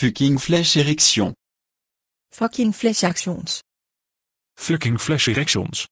Fucking flash erections. Fucking flash actions. Fucking flash erections.